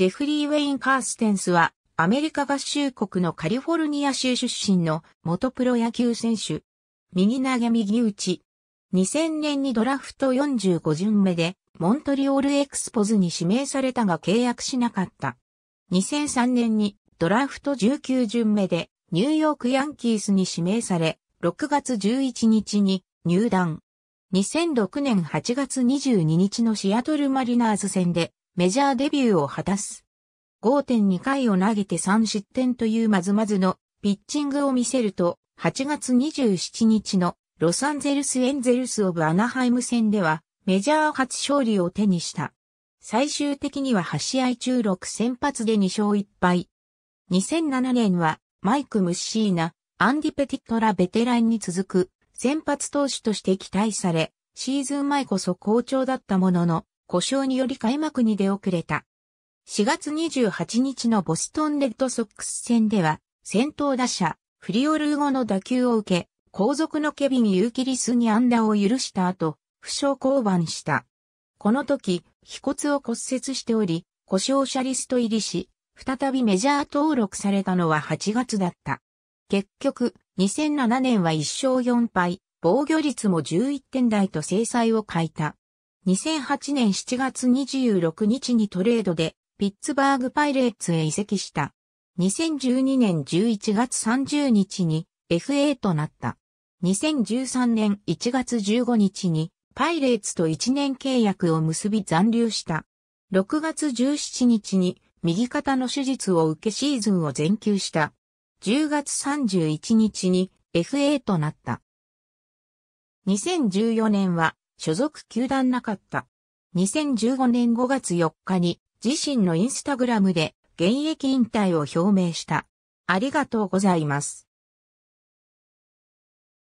ジェフリー・ウェイン・カーステンスは、アメリカ合衆国のカリフォルニア州出身の元プロ野球選手。右投げ右打ち。2000年にドラフト45巡目で、モントリオールエクスポズに指名されたが契約しなかった。2003年にドラフト19巡目でニューヨークヤンキースに指名され、6月11日に入団。2006年8月22日のシアトルマリナーズ戦でメジャーデビューを果たす。5.2回を投げて3失点というまずまずのピッチングを見せると、8月27日のロサンゼルスエンゼルスオブアナハイム戦ではメジャー初勝利を手にした。最終的には8試合中6先発で2勝1敗。2007年はマイク・ムッシーナ、アンディ・ペティットラ・ベテランに続く先発投手として期待され、シーズン前こそ好調だったものの、故障により開幕に出遅れた。4月28日のボストンレッドソックス戦では、先頭打者、フリオルーゴの打球を受け、後続のケビン・ユーキリスに安打を許した後、負傷降板した。この時、飛骨を骨折しており、故障者リスト入りし、再びメジャー登録されたのは8月だった。結局、2007年は1勝4敗、防御率も11点台と制裁を欠いた。2008年7月26日にトレードでピッツバーグパイレーツへ移籍した。2012年11月30日に FA となった。2013年1月15日にパイレーツと1年契約を結び残留した。6月17日に右肩の手術を受けシーズンを全休した。10月31日に FA となった。2014年は所属球団なかった。2015年5月4日に自身のインスタグラムで現役引退を表明した。ありがとうございます。